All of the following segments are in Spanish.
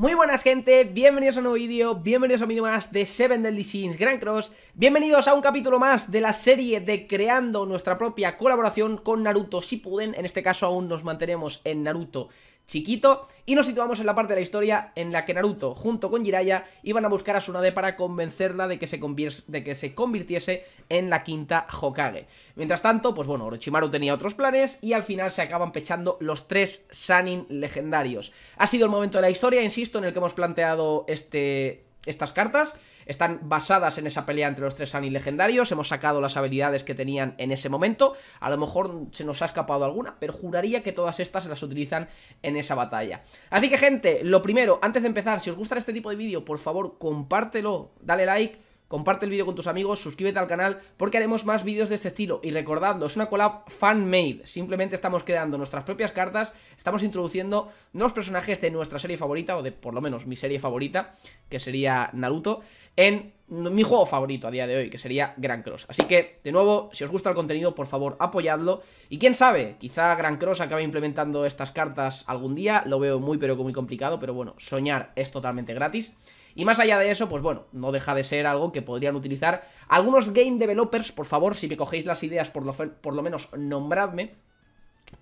Muy buenas gente, bienvenidos a un nuevo vídeo, bienvenidos a un vídeo más de Seven Deadly Sins Grand Cross Bienvenidos a un capítulo más de la serie de creando nuestra propia colaboración con Naruto Si pueden, En este caso aún nos mantenemos en Naruto chiquito. Y nos situamos en la parte de la historia en la que Naruto, junto con Jiraiya, iban a buscar a Tsunade para convencerla de que, se convirtiese en la quinta Hokage. Mientras tanto, pues bueno, Orochimaru tenía otros planes y al final se acaban pechando los tres Sanin legendarios. Ha sido el momento de la historia, insisto, en el que hemos planteado este, estas cartas están basadas en esa pelea entre los tres y legendarios, hemos sacado las habilidades que tenían en ese momento, a lo mejor se nos ha escapado alguna, pero juraría que todas estas se las utilizan en esa batalla. Así que gente, lo primero, antes de empezar, si os gusta este tipo de vídeo, por favor compártelo, dale like, comparte el vídeo con tus amigos, suscríbete al canal porque haremos más vídeos de este estilo. Y recordadlo, es una collab fan-made, simplemente estamos creando nuestras propias cartas, estamos introduciendo nuevos personajes de nuestra serie favorita, o de por lo menos mi serie favorita, que sería Naruto, en mi juego favorito a día de hoy, que sería Gran Cross. Así que, de nuevo, si os gusta el contenido, por favor, apoyadlo. Y quién sabe, quizá Gran Cross acabe implementando estas cartas algún día. Lo veo muy, pero muy complicado, pero bueno, soñar es totalmente gratis. Y más allá de eso, pues bueno, no deja de ser algo que podrían utilizar algunos game developers, por favor, si me cogéis las ideas, por lo, por lo menos nombradme,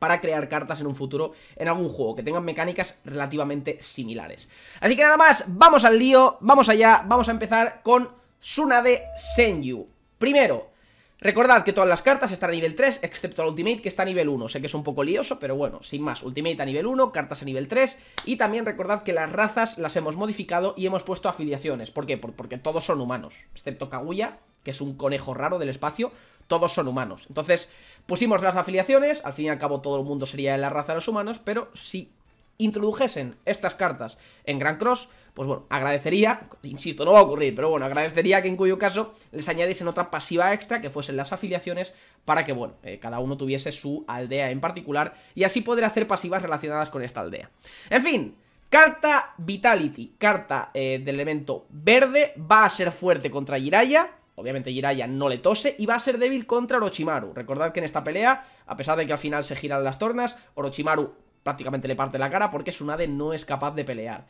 para crear cartas en un futuro en algún juego que tengan mecánicas relativamente similares. Así que nada más, vamos al lío, vamos allá, vamos a empezar con Tsunade Senyu. Primero, Recordad que todas las cartas están a nivel 3, excepto la Ultimate que está a nivel 1. Sé que es un poco lioso, pero bueno, sin más. Ultimate a nivel 1, cartas a nivel 3. Y también recordad que las razas las hemos modificado y hemos puesto afiliaciones. ¿Por qué? Porque todos son humanos, excepto Kaguya, que es un conejo raro del espacio. Todos son humanos. Entonces, pusimos las afiliaciones. Al fin y al cabo, todo el mundo sería de la raza de los humanos, pero sí introdujesen estas cartas en Grand Cross, pues bueno, agradecería, insisto, no va a ocurrir, pero bueno, agradecería que en cuyo caso les añadiesen otra pasiva extra que fuesen las afiliaciones para que, bueno, eh, cada uno tuviese su aldea en particular y así poder hacer pasivas relacionadas con esta aldea. En fin, carta Vitality, carta eh, del elemento verde, va a ser fuerte contra Jiraya, Obviamente Jiraiya no le tose y va a ser débil contra Orochimaru. Recordad que en esta pelea, a pesar de que al final se giran las tornas, Orochimaru prácticamente le parte la cara porque Tsunade no es capaz de pelear.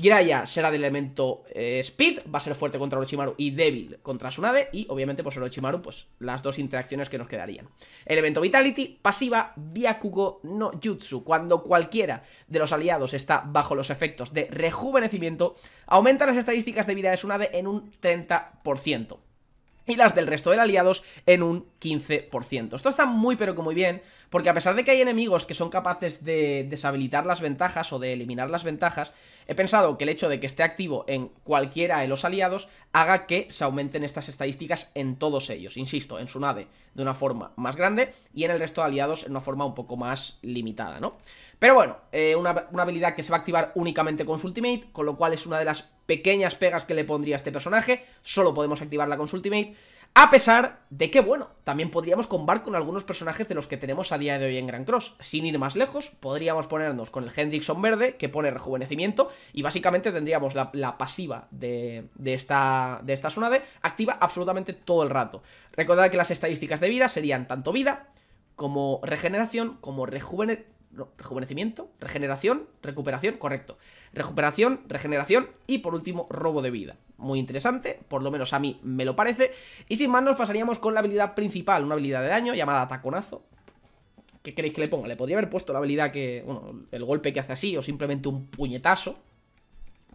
Jiraiya será de elemento eh, Speed, va a ser fuerte contra Orochimaru y débil contra Tsunade y obviamente por pues Orochimaru pues las dos interacciones que nos quedarían. Elemento Vitality, pasiva, Byakugo no Jutsu. Cuando cualquiera de los aliados está bajo los efectos de rejuvenecimiento, aumenta las estadísticas de vida de Tsunade en un 30% y las del resto de aliados en un 15%. Esto está muy pero que muy bien, porque a pesar de que hay enemigos que son capaces de deshabilitar las ventajas o de eliminar las ventajas, he pensado que el hecho de que esté activo en cualquiera de los aliados haga que se aumenten estas estadísticas en todos ellos, insisto, en su Sunade de una forma más grande y en el resto de aliados en una forma un poco más limitada, ¿no? Pero bueno, eh, una, habilidad que se va a activar únicamente con su ultimate, con lo cual es una de las pequeñas pegas que le pondría a este personaje, solo podemos activarla con su ultimate, a pesar de que, bueno, también podríamos combar con algunos personajes de los que tenemos a día de hoy en Grand Cross. Sin ir más lejos, podríamos ponernos con el Hendrickson verde, que pone rejuvenecimiento, y básicamente tendríamos la, pasiva de, esta, de esta activa absolutamente todo el rato. Recordad que las estadísticas de vida serían tanto vida, como regeneración, como rejuvenecimiento, rejuvenecimiento, regeneración, recuperación, correcto. Recuperación, regeneración y por último robo de vida. Muy interesante, por lo menos a mí me lo parece. Y sin más nos pasaríamos con la habilidad principal, una habilidad de daño llamada taconazo. ¿Qué queréis que le ponga? Le podría haber puesto la habilidad que, bueno, el golpe que hace así o simplemente un puñetazo,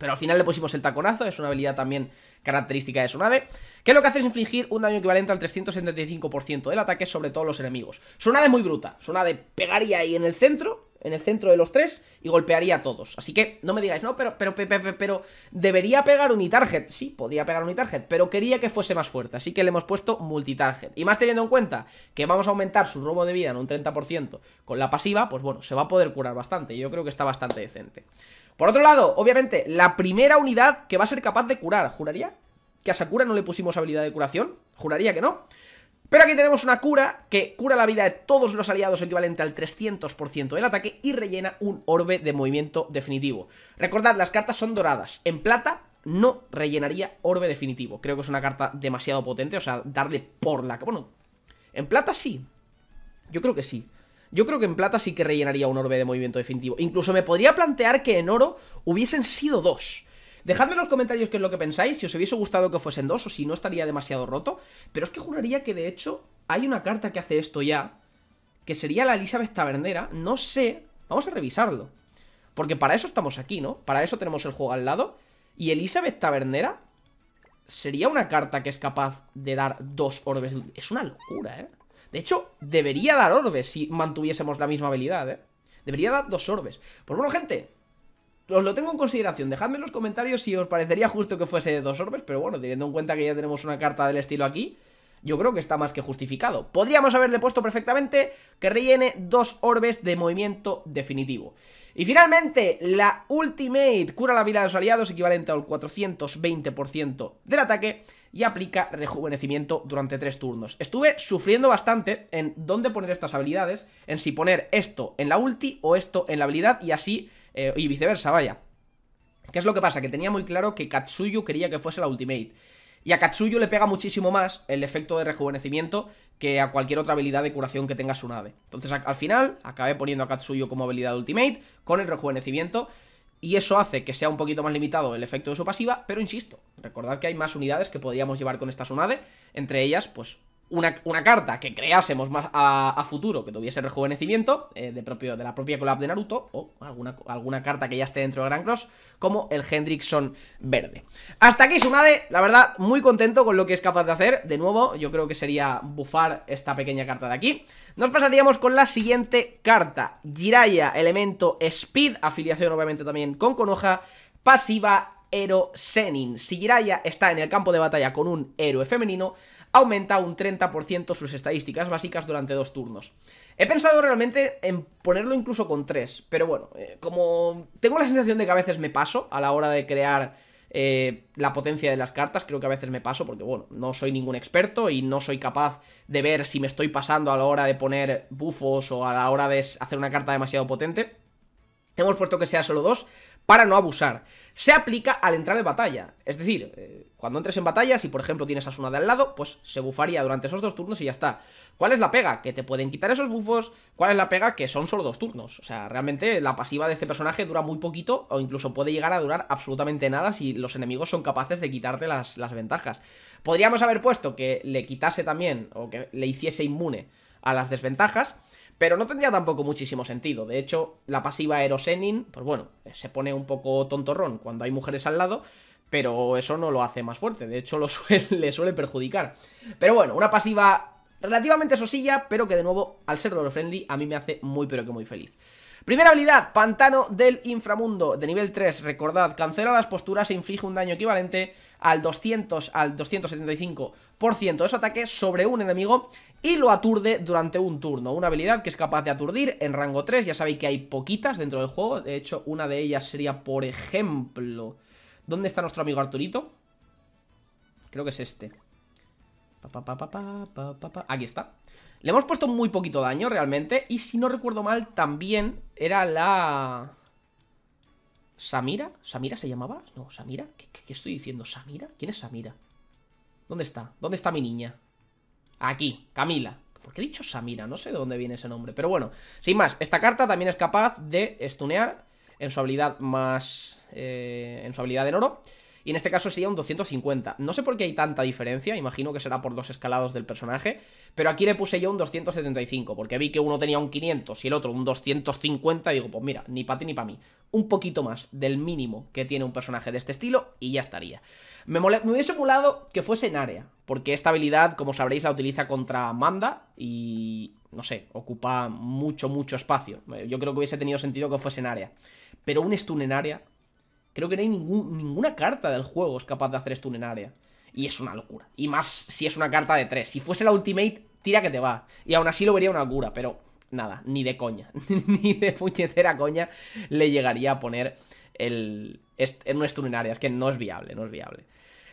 pero al final le pusimos el taconazo, es una habilidad también característica de su nave, que lo que hace es infligir un daño equivalente al 375% del ataque sobre todos los enemigos. Su nave es muy bruta, su nave pegaría ahí en el centro en el centro de los tres y golpearía a todos. Así que no me digáis, no, pero, pero, pero, pero, debería pegar unitarget. Sí, podría pegar unitarget, pero quería que fuese más fuerte. Así que le hemos puesto multitarget. Y más teniendo en cuenta que vamos a aumentar su robo de vida en un 30% con la pasiva, pues bueno, se va a poder curar bastante. Yo creo que está bastante decente. Por otro lado, obviamente, la primera unidad que va a ser capaz de curar, ¿juraría? ¿Que a Sakura no le pusimos habilidad de curación? ¿Juraría que no? Pero aquí tenemos una cura que cura la vida de todos los aliados equivalente al 300% del ataque y rellena un orbe de movimiento definitivo. Recordad, las cartas son doradas. En plata no rellenaría orbe definitivo. Creo que es una carta demasiado potente, o sea, darle por la... Bueno, en plata sí. Yo creo que sí. Yo creo que en plata sí que rellenaría un orbe de movimiento definitivo. Incluso me podría plantear que en oro hubiesen sido dos. Dejadme en los comentarios qué es lo que pensáis, si os hubiese gustado que fuesen dos o si no estaría demasiado roto. Pero es que juraría que de hecho hay una carta que hace esto ya, que sería la Elizabeth Tabernera. No sé, vamos a revisarlo. Porque para eso estamos aquí, ¿no? Para eso tenemos el juego al lado. Y Elizabeth Tabernera sería una carta que es capaz de dar dos orbes. Es una locura, ¿eh? De hecho, debería dar orbes si mantuviésemos la misma habilidad, ¿eh? Debería dar dos orbes. Pues bueno, gente, os lo tengo en consideración. Dejadme en los comentarios si os parecería justo que fuese de dos orbes, pero bueno, teniendo en cuenta que ya tenemos una carta del estilo aquí, yo creo que está más que justificado. Podríamos haberle puesto perfectamente que rellene dos orbes de movimiento definitivo. Y finalmente, la Ultimate cura la vida de los aliados equivalente al 420% del ataque y aplica rejuvenecimiento durante tres turnos. Estuve sufriendo bastante en dónde poner estas habilidades, en si poner esto en la ulti o esto en la habilidad y así eh, y viceversa, vaya. ¿Qué es lo que pasa? Que tenía muy claro que Katsuyu quería que fuese la Ultimate. Y a Katsuyu le pega muchísimo más el efecto de rejuvenecimiento que a cualquier otra habilidad de curación que tenga su nave. Entonces al final acabé poniendo a Katsuyo como habilidad Ultimate con el rejuvenecimiento. Y eso hace que sea un poquito más limitado el efecto de su pasiva, pero insisto, recordad que hay más unidades que podríamos llevar con esta nave entre ellas, pues, una, carta que creásemos más a, futuro que tuviese rejuvenecimiento eh, de, propio, de la propia collab de Naruto o alguna, alguna carta que ya esté dentro de Grand Cross como el Hendrickson verde. Hasta aquí Sumade... la verdad, muy contento con lo que es capaz de hacer. De nuevo, yo creo que sería bufar esta pequeña carta de aquí. Nos pasaríamos con la siguiente carta, Giraya elemento Speed, afiliación obviamente también con Konoha, pasiva Ero Senin. Si Jiraya está en el campo de batalla con un héroe femenino, aumenta un 30% sus estadísticas básicas durante dos turnos. He pensado realmente en ponerlo incluso con tres, pero bueno, eh, como tengo la sensación de que a veces me paso a la hora de crear eh, la potencia de las cartas, creo que a veces me paso porque, bueno, no soy ningún experto y no soy capaz de ver si me estoy pasando a la hora de poner bufos o a la hora de hacer una carta demasiado potente. Hemos puesto que sea solo dos para no abusar se aplica al entrar en batalla. Es decir, eh, cuando entres en batalla, si por ejemplo tienes a Suna de al lado, pues se bufaría durante esos dos turnos y ya está. ¿Cuál es la pega? Que te pueden quitar esos bufos. ¿Cuál es la pega? Que son solo dos turnos. O sea, realmente la pasiva de este personaje dura muy poquito o incluso puede llegar a durar absolutamente nada si los enemigos son capaces de quitarte las, ventajas. Podríamos haber puesto que le quitase también o que le hiciese inmune a las desventajas, pero no tendría tampoco muchísimo sentido. De hecho, la pasiva Erosenin, pues bueno, se pone un poco tontorrón cuando hay mujeres al lado, pero eso no lo hace más fuerte, de hecho le suele perjudicar. Pero bueno, una pasiva relativamente sosilla, pero que de nuevo, al ser dolor friendly, a mí me hace muy pero que muy feliz. Primera habilidad, Pantano del Inframundo de nivel 3, recordad, cancela las posturas e inflige un daño equivalente al 200 al 275% de su ataque sobre un enemigo y lo aturde durante un turno. Una habilidad que es capaz de aturdir en rango 3, ya sabéis que hay poquitas dentro del juego, de hecho una de ellas sería, por ejemplo, ¿dónde está nuestro amigo Arturito? Creo que es este. Aquí está. Le hemos puesto muy poquito daño realmente Y si no recuerdo mal también era la... ¿Samira? ¿Samira se llamaba? No, ¿Samira? ¿Qué, estoy diciendo? ¿Samira? ¿Quién es Samira? ¿Dónde está? ¿Dónde está mi niña? Aquí, Camila ¿Por qué he dicho Samira? No sé de dónde viene ese nombre Pero bueno, sin más, esta carta también es capaz de stunear En su habilidad más... Eh, en su habilidad en oro y en este caso sería un 250. No sé por qué hay tanta diferencia, imagino que será por dos escalados del personaje, pero aquí le puse yo un 275, porque vi que uno tenía un 500 y el otro un 250, digo, pues mira, ni para ti ni para mí. Un poquito más del mínimo que tiene un personaje de este estilo y ya estaría. Me, me hubiese molado que fuese en área, porque esta habilidad, como sabréis, la utiliza contra Manda y no sé, ocupa mucho, mucho espacio. Yo creo que hubiese tenido sentido que fuese en área. Pero un stun en área Creo que no hay ninguna carta del juego es capaz de hacer stun en área. Y es una locura. Y más si es una carta de 3. Si fuese la ultimate, tira que te va. Y aún así lo vería una locura, pero nada, ni de coña. ni de puñetera coña le llegaría a poner el, en un stun en Es que no es viable, no es viable.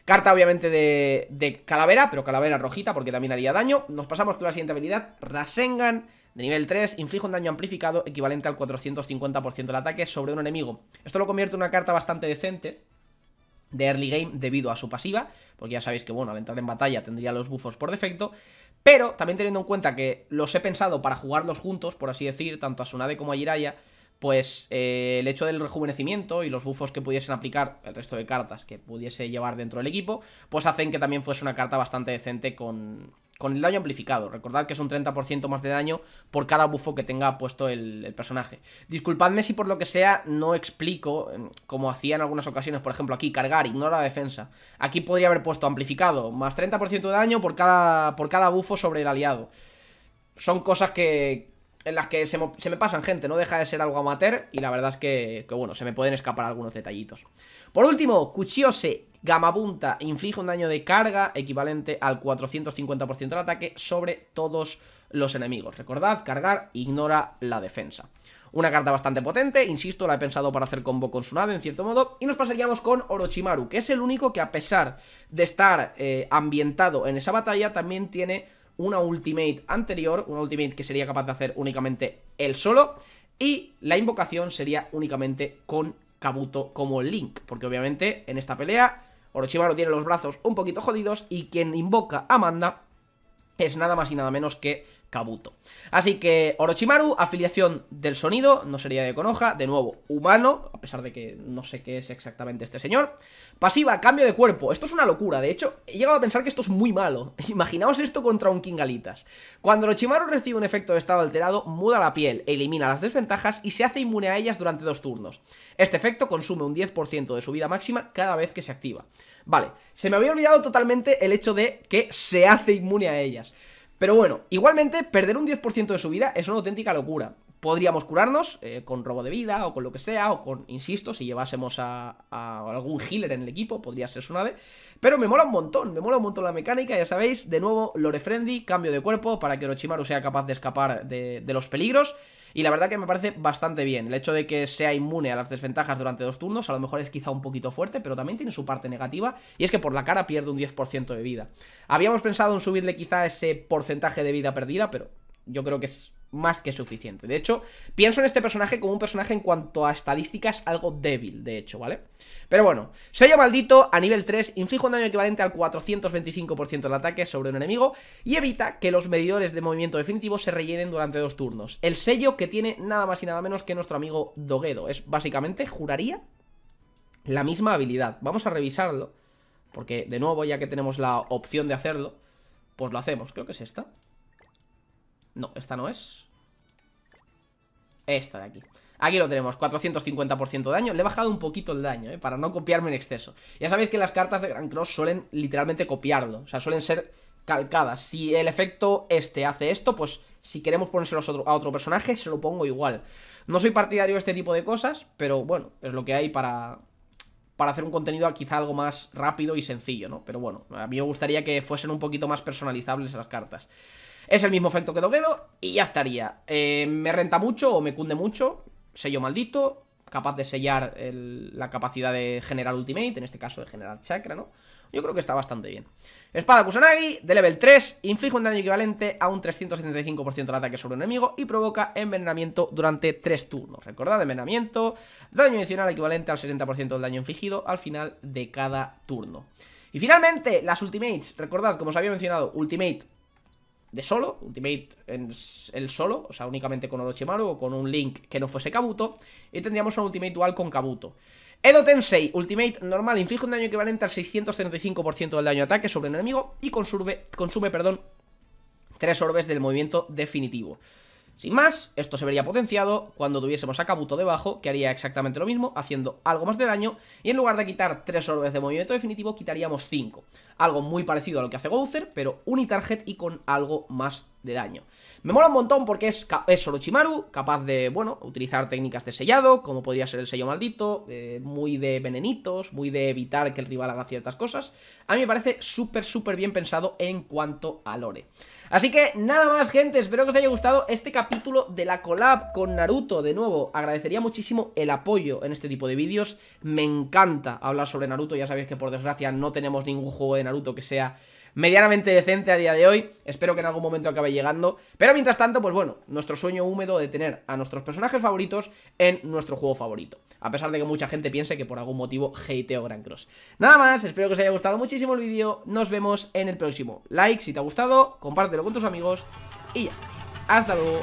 Carta obviamente de, calavera, pero calavera rojita porque también haría daño. Nos pasamos con la siguiente habilidad, Rasengan de nivel 3, inflige un daño amplificado equivalente al 450% del ataque sobre un enemigo. Esto lo convierte en una carta bastante decente de early game debido a su pasiva, porque ya sabéis que, bueno, al entrar en batalla tendría los buffos por defecto, pero también teniendo en cuenta que los he pensado para jugarlos juntos, por así decir, tanto a Sunade como a Jiraiya, pues eh, el hecho del rejuvenecimiento y los buffos que pudiesen aplicar el resto de cartas que pudiese llevar dentro del equipo, pues hacen que también fuese una carta bastante decente con, el daño amplificado. Recordad que es un 30% más de daño por cada buffo que tenga puesto el, personaje. Disculpadme si por lo que sea no explico, em, como hacía en algunas ocasiones, por ejemplo aquí, cargar, ignora la defensa. Aquí podría haber puesto amplificado, más 30% de daño por cada, por cada bufo sobre el aliado. Son cosas que, en las que se, me pasan gente, no deja de ser algo amateur y la verdad es que, bueno, se me pueden escapar algunos detallitos. Por último, Cuchiose Gamabunta inflige un daño de carga equivalente al 450% del ataque sobre todos los enemigos. Recordad, cargar ignora la defensa. Una carta bastante potente, insisto, la he pensado para hacer combo con Sunade en cierto modo. Y nos pasaríamos con Orochimaru, que es el único que a pesar de estar eh, ambientado en esa batalla, también tiene una ultimate anterior, una ultimate que sería capaz de hacer únicamente él solo, y la invocación sería únicamente con Kabuto como Link, porque obviamente en esta pelea Orochimaru tiene los brazos un poquito jodidos y quien invoca a Amanda es nada más y nada menos que Kabuto. Así que Orochimaru, afiliación del sonido, no sería de Konoha, de nuevo, humano, a pesar de que no sé qué es exactamente este señor. Pasiva, cambio de cuerpo, esto es una locura, de hecho, he llegado a pensar que esto es muy malo. Imaginaos esto contra un Kingalitas. Cuando Orochimaru recibe un efecto de estado alterado, muda la piel, elimina las desventajas y se hace inmune a ellas durante dos turnos. Este efecto consume un 10% de su vida máxima cada vez que se activa. Vale, se me había olvidado totalmente el hecho de que se hace inmune a ellas. Pero bueno, igualmente perder un 10% de su vida es una auténtica locura. Podríamos curarnos eh, con robo de vida o con lo que sea, o con, insisto, si llevásemos a, algún healer en el equipo, podría ser su nave. Pero me mola un montón, me mola un montón la mecánica, ya sabéis, de nuevo, Lore cambio de cuerpo para que Orochimaru sea capaz de escapar de los peligros. Y la verdad que me parece bastante bien. El hecho de que sea inmune a las desventajas durante dos turnos, a lo mejor es quizá un poquito fuerte, pero también tiene su parte negativa. Y es que por la cara pierde un 10% de vida. Habíamos pensado en subirle quizá ese porcentaje de vida perdida, pero yo creo que es más que suficiente. De hecho, pienso en este personaje como un personaje en cuanto a estadísticas algo débil, de hecho, ¿vale? Pero bueno, sello maldito a nivel 3 inflige un daño equivalente al 425% del ataque sobre un enemigo y evita que los medidores de movimiento definitivo se rellenen durante dos turnos. El sello que tiene nada más y nada menos que nuestro amigo Doguedo. Es básicamente, juraría, la misma habilidad. Vamos a revisarlo, porque de nuevo, ya que tenemos la opción de hacerlo, pues lo hacemos. Creo que es esta. No, esta no es. Esta de aquí. Aquí lo tenemos, 450% de daño. Le he bajado un poquito el daño, ¿eh? para no copiarme en exceso. Ya sabéis que las cartas de Grand Cross suelen literalmente copiarlo. O sea, suelen ser calcadas. Si el efecto este hace esto, pues si queremos ponérselo a otro personaje, se lo pongo igual. No soy partidario de este tipo de cosas, pero bueno, es lo que hay para, para hacer un contenido quizá algo más rápido y sencillo, ¿no? Pero bueno, a mí me gustaría que fuesen un poquito más personalizables las cartas. Es el mismo efecto que Doguedo y ya estaría. Eh, me renta mucho o me cunde mucho. Sello maldito, capaz de sellar la capacidad de generar ultimate, en este caso de generar chakra, ¿no? Yo creo que está bastante bien. Espada Kusanagi, de level 3, inflige un daño equivalente a un 375% del ataque sobre un enemigo y provoca envenenamiento durante 3 turnos. Recordad, envenenamiento, daño adicional equivalente al 70% del daño infligido al final de cada turno. Y finalmente, las ultimates. Recordad, como os había mencionado, ultimate de solo, Ultimate en el solo, o sea, únicamente con Orochimaru o con un Link que no fuese Kabuto, y tendríamos un Ultimate dual con Kabuto. Edo Tensei, Ultimate normal, inflige un daño equivalente al 635% del daño de ataque sobre el enemigo y consume, consume 3 orbes del movimiento definitivo. Sin más, esto se vería potenciado cuando tuviésemos a Kabuto debajo, que haría exactamente lo mismo, haciendo algo más de daño, y en lugar de quitar 3 orbes de movimiento definitivo, quitaríamos 5. Algo muy parecido a lo que hace Gouther, pero unitarget y con algo más de daño. Me mola un montón porque es, es Orochimaru, capaz de, bueno, utilizar técnicas de sellado, como podría ser el sello maldito, eh, muy de venenitos, muy de evitar que el rival haga ciertas cosas. A mí me parece súper, súper bien pensado en cuanto a lore. Así que nada más, gente, espero que os haya gustado este capítulo de la collab con Naruto. De nuevo, agradecería muchísimo el apoyo en este tipo de vídeos. Me encanta hablar sobre Naruto, ya sabéis que por desgracia no tenemos ningún juego de Naruto que sea medianamente decente a día de hoy. Espero que en algún momento acabe llegando. Pero mientras tanto, pues bueno, nuestro sueño húmedo de tener a nuestros personajes favoritos en nuestro juego favorito. A pesar de que mucha gente piense que por algún motivo hateo Gran Cross. Nada más, espero que os haya gustado muchísimo el vídeo. Nos vemos en el próximo. Like si te ha gustado, compártelo con tus amigos y ya Hasta luego.